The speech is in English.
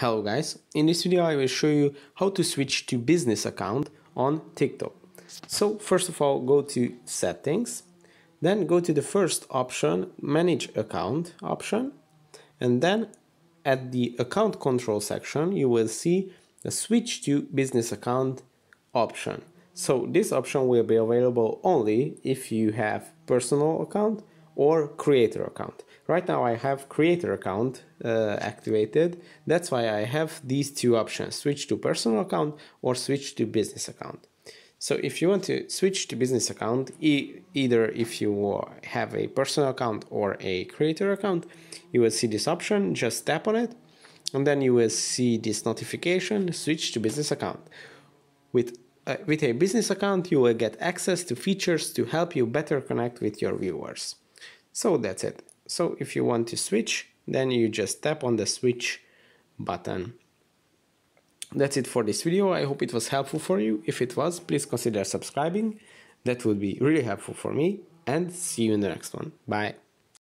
Hello guys, in this video I will show you how to switch to business account on TikTok. So first of all go to settings, then go to the first option manage account option and then at the account control section you will see a switch to business account option. So this option will be available only if you have personal account or creator account. Right now I have creator account uh, activated. That's why I have these two options, switch to personal account or switch to business account. So if you want to switch to business account, e either if you have a personal account or a creator account, you will see this option, just tap on it, and then you will see this notification, switch to business account. With, uh, with a business account, you will get access to features to help you better connect with your viewers. So that's it. So if you want to switch, then you just tap on the switch button. That's it for this video. I hope it was helpful for you. If it was, please consider subscribing. That would be really helpful for me. And see you in the next one. Bye.